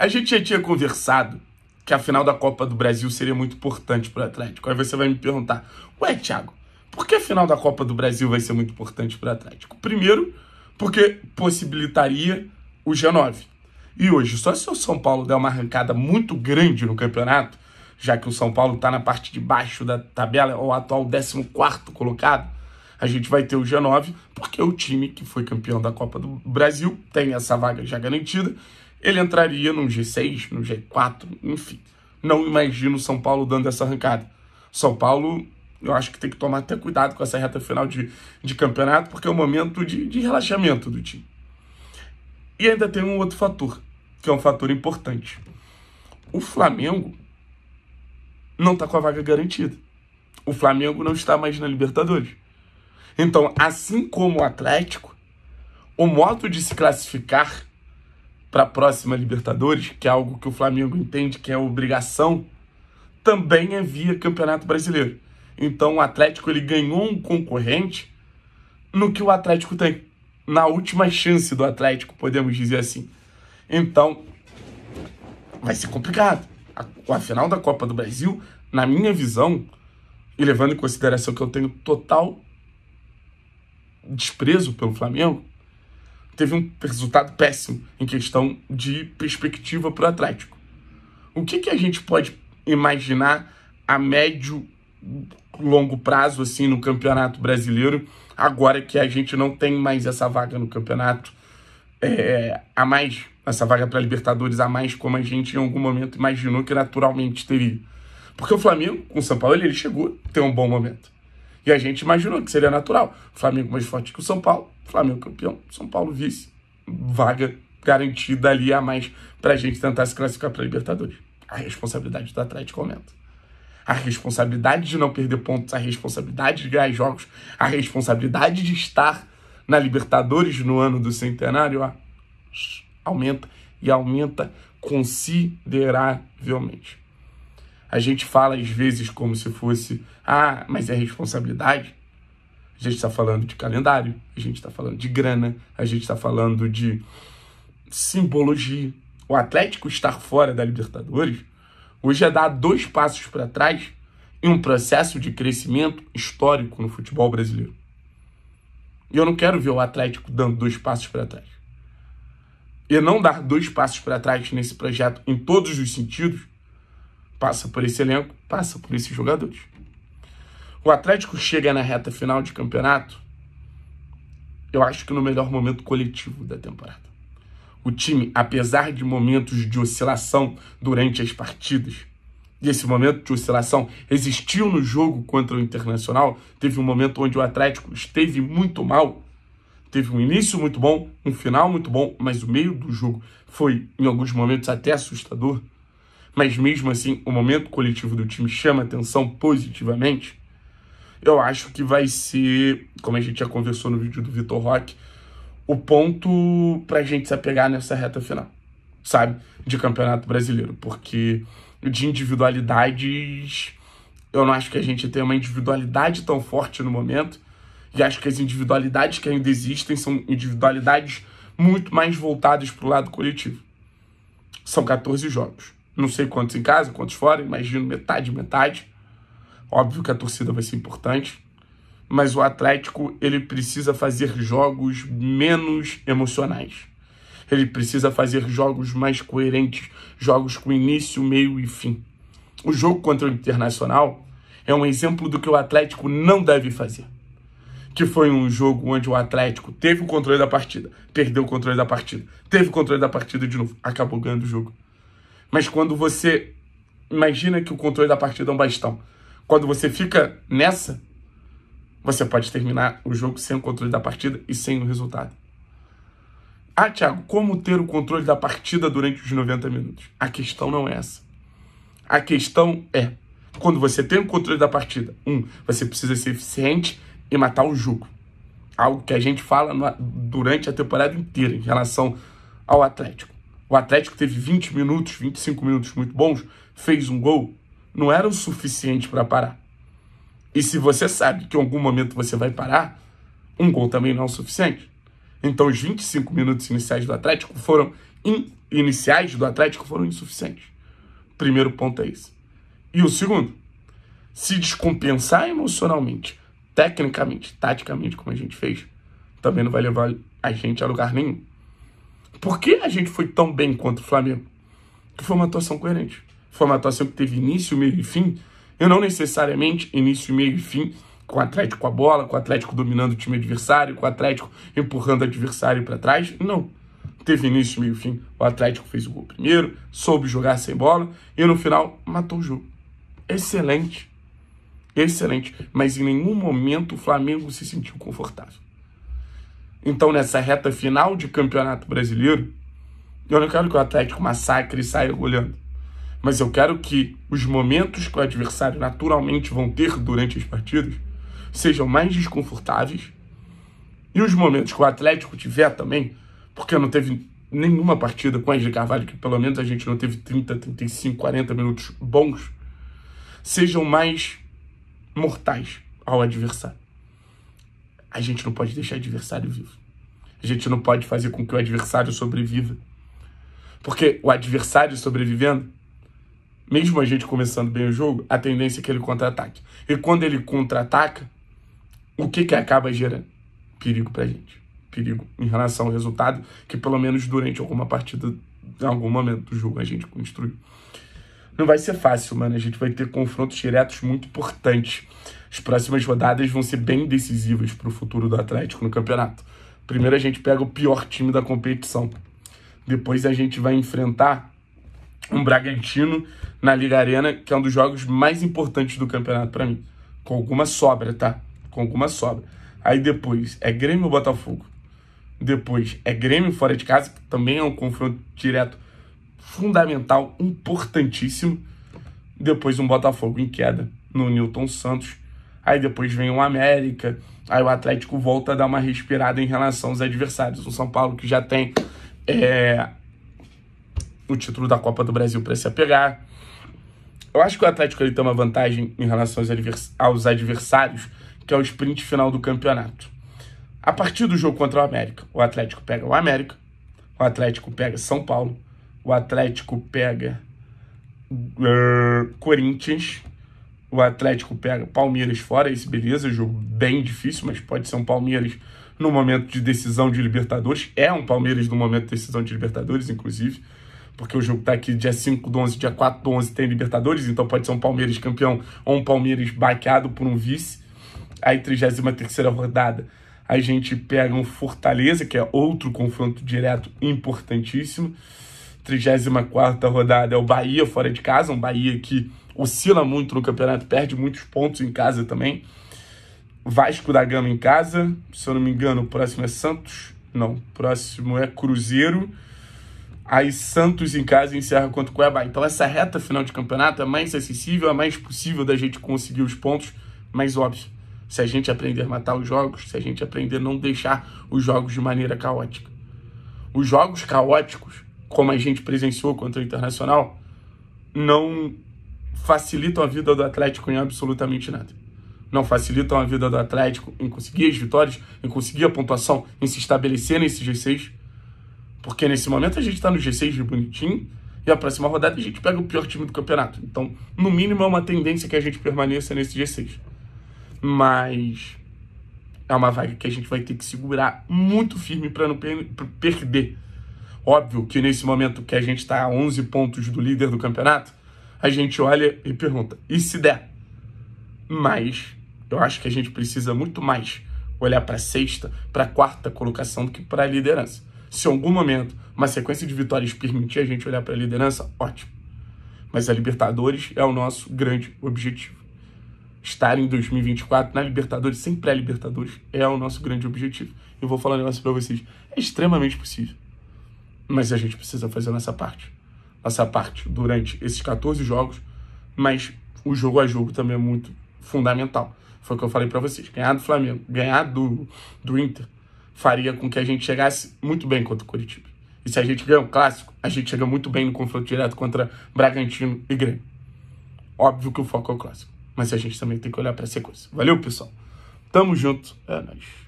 A gente já tinha conversado que a final da Copa do Brasil seria muito importante para o Atlético. Aí você vai me perguntar, ué, Thiago, por que a final da Copa do Brasil vai ser muito importante para o Atlético? Primeiro, porque possibilitaria o G9. E hoje, só se o São Paulo der uma arrancada muito grande no campeonato, já que o São Paulo está na parte de baixo da tabela, é o atual 14 colocado, a gente vai ter o G9, porque o time que foi campeão da Copa do Brasil tem essa vaga já garantida ele entraria num G6, num G4, enfim. Não imagino São Paulo dando essa arrancada. São Paulo, eu acho que tem que tomar até cuidado com essa reta final de, de campeonato, porque é um momento de, de relaxamento do time. E ainda tem um outro fator, que é um fator importante. O Flamengo não está com a vaga garantida. O Flamengo não está mais na Libertadores. Então, assim como o Atlético, o modo de se classificar para a próxima Libertadores, que é algo que o Flamengo entende que é obrigação, também é via Campeonato Brasileiro. Então o Atlético ele ganhou um concorrente no que o Atlético tem, na última chance do Atlético, podemos dizer assim. Então vai ser complicado. A, a final da Copa do Brasil, na minha visão, e levando em consideração que eu tenho total desprezo pelo Flamengo, teve um resultado péssimo em questão de perspectiva para o Atlético. O que, que a gente pode imaginar a médio longo prazo assim no Campeonato Brasileiro, agora que a gente não tem mais essa vaga no campeonato é, a mais, essa vaga para Libertadores a mais, como a gente em algum momento imaginou que naturalmente teria. Porque o Flamengo, com o São Paulo, ele chegou a ter um bom momento. E a gente imaginou que seria natural. O Flamengo mais forte que o São Paulo, Flamengo campeão, São Paulo vice. Vaga garantida ali a mais para a gente tentar se classificar para a Libertadores. A responsabilidade do Atlético aumenta. A responsabilidade de não perder pontos, a responsabilidade de ganhar jogos, a responsabilidade de estar na Libertadores no ano do centenário ó, aumenta e aumenta consideravelmente. A gente fala às vezes como se fosse, ah, mas é responsabilidade. A gente está falando de calendário, a gente está falando de grana, a gente está falando de simbologia. O Atlético estar fora da Libertadores hoje é dar dois passos para trás em um processo de crescimento histórico no futebol brasileiro. E eu não quero ver o Atlético dando dois passos para trás. E não dar dois passos para trás nesse projeto em todos os sentidos passa por esse elenco, passa por esses jogadores. O Atlético chega na reta final de campeonato, eu acho que no melhor momento coletivo da temporada. O time, apesar de momentos de oscilação durante as partidas, e esse momento de oscilação existiu no jogo contra o Internacional, teve um momento onde o Atlético esteve muito mal, teve um início muito bom, um final muito bom, mas o meio do jogo foi, em alguns momentos, até assustador mas mesmo assim o momento coletivo do time chama atenção positivamente, eu acho que vai ser, como a gente já conversou no vídeo do Vitor Roque, o ponto para a gente se apegar nessa reta final, sabe? De campeonato brasileiro, porque de individualidades, eu não acho que a gente tenha uma individualidade tão forte no momento, e acho que as individualidades que ainda existem são individualidades muito mais voltadas pro lado coletivo. São 14 jogos. Não sei quantos em casa, quantos fora, imagino metade, metade. Óbvio que a torcida vai ser importante, mas o Atlético ele precisa fazer jogos menos emocionais. Ele precisa fazer jogos mais coerentes, jogos com início, meio e fim. O jogo contra o Internacional é um exemplo do que o Atlético não deve fazer. Que foi um jogo onde o Atlético teve o controle da partida, perdeu o controle da partida, teve o controle da partida de novo, acabou ganhando o jogo. Mas quando você imagina que o controle da partida é um bastão, quando você fica nessa, você pode terminar o jogo sem o controle da partida e sem o resultado. Ah, Thiago, como ter o controle da partida durante os 90 minutos? A questão não é essa. A questão é, quando você tem o controle da partida, um, você precisa ser eficiente e matar o jogo. Algo que a gente fala durante a temporada inteira em relação ao Atlético. O Atlético teve 20 minutos, 25 minutos muito bons, fez um gol, não era o suficiente para parar. E se você sabe que em algum momento você vai parar, um gol também não é o suficiente. Então os 25 minutos iniciais do Atlético foram in, iniciais do Atlético foram insuficientes. Primeiro ponto é esse. E o segundo, se descompensar emocionalmente, tecnicamente, taticamente, como a gente fez, também não vai levar a gente a lugar nenhum. Por que a gente foi tão bem contra o Flamengo? Que foi uma atuação coerente. Foi uma atuação que teve início, meio e fim. E não necessariamente início, meio e fim com o Atlético com a bola, com o Atlético dominando o time adversário, com o Atlético empurrando o adversário para trás. Não. Teve início, meio e fim. O Atlético fez o gol primeiro, soube jogar sem bola e no final matou o jogo. Excelente. Excelente. Mas em nenhum momento o Flamengo se sentiu confortável. Então, nessa reta final de campeonato brasileiro, eu não quero que o Atlético massacre e saia goleando, Mas eu quero que os momentos que o adversário naturalmente vão ter durante as partidas sejam mais desconfortáveis. E os momentos que o Atlético tiver também, porque não teve nenhuma partida com o Andy Carvalho, que pelo menos a gente não teve 30, 35, 40 minutos bons, sejam mais mortais ao adversário a gente não pode deixar adversário vivo. A gente não pode fazer com que o adversário sobreviva. Porque o adversário sobrevivendo, mesmo a gente começando bem o jogo, a tendência é que ele contra-ataque. E quando ele contra-ataca, o que, que acaba gerando? Perigo pra gente. Perigo em relação ao resultado, que pelo menos durante alguma partida, em algum momento do jogo, a gente construiu. Não vai ser fácil, mano. A gente vai ter confrontos diretos muito importantes. As próximas rodadas vão ser bem decisivas para o futuro do Atlético no campeonato. Primeiro a gente pega o pior time da competição. Depois a gente vai enfrentar um Bragantino na Liga Arena, que é um dos jogos mais importantes do campeonato para mim. Com alguma sobra, tá? Com alguma sobra. Aí depois é Grêmio Botafogo. Depois é Grêmio fora de casa, que também é um confronto direto fundamental, importantíssimo. Depois um Botafogo em queda no Newton Santos. Aí depois vem o América. Aí o Atlético volta a dar uma respirada em relação aos adversários. O São Paulo que já tem é, o título da Copa do Brasil para se apegar. Eu acho que o Atlético ele tem uma vantagem em relação aos, advers aos adversários, que é o sprint final do campeonato. A partir do jogo contra o América, o Atlético pega o América, o Atlético pega São Paulo, o Atlético pega uh, Corinthians, o Atlético pega Palmeiras fora, esse beleza, jogo bem difícil, mas pode ser um Palmeiras no momento de decisão de Libertadores, é um Palmeiras no momento de decisão de Libertadores, inclusive, porque o jogo tá aqui dia 5 do 11, dia 4 do 11 tem Libertadores, então pode ser um Palmeiras campeão ou um Palmeiras baqueado por um vice. Aí, 33 rodada, a gente pega um Fortaleza, que é outro confronto direto importantíssimo. 34 rodada é o Bahia fora de casa, um Bahia que oscila muito no campeonato, perde muitos pontos em casa também. Vasco da Gama em casa, se eu não me engano, o próximo é Santos. Não, o próximo é Cruzeiro. Aí Santos em casa encerra contra o Cuiabá. Então essa reta final de campeonato é mais acessível, é mais possível da gente conseguir os pontos, mas óbvio, se a gente aprender a matar os jogos, se a gente aprender a não deixar os jogos de maneira caótica. Os jogos caóticos como a gente presenciou contra o Internacional, não facilitam a vida do Atlético em absolutamente nada. Não facilitam a vida do Atlético em conseguir as vitórias, em conseguir a pontuação, em se estabelecer nesse G6. Porque nesse momento a gente está no G6 de bonitinho e a próxima rodada a gente pega o pior time do campeonato. Então, no mínimo, é uma tendência que a gente permaneça nesse G6. Mas é uma vaga que a gente vai ter que segurar muito firme para não per perder Óbvio que nesse momento que a gente está a 11 pontos do líder do campeonato, a gente olha e pergunta: e se der? Mas eu acho que a gente precisa muito mais olhar para a sexta, para a quarta colocação do que para a liderança. Se em algum momento uma sequência de vitórias permitir a gente olhar para a liderança, ótimo. Mas a Libertadores é o nosso grande objetivo. Estar em 2024 na Libertadores, sem pré-Libertadores, é o nosso grande objetivo. Eu vou falar um negócio para vocês: é extremamente possível. Mas a gente precisa fazer nossa parte. Nossa parte durante esses 14 jogos, mas o jogo a jogo também é muito fundamental. Foi o que eu falei para vocês. Ganhar do Flamengo, ganhar do, do Inter, faria com que a gente chegasse muito bem contra o Curitiba. E se a gente ganhar o clássico, a gente chega muito bem no confronto direto contra Bragantino e Grêmio. Óbvio que o foco é o clássico, mas a gente também tem que olhar para a sequência. Valeu, pessoal. Tamo junto. É nóis.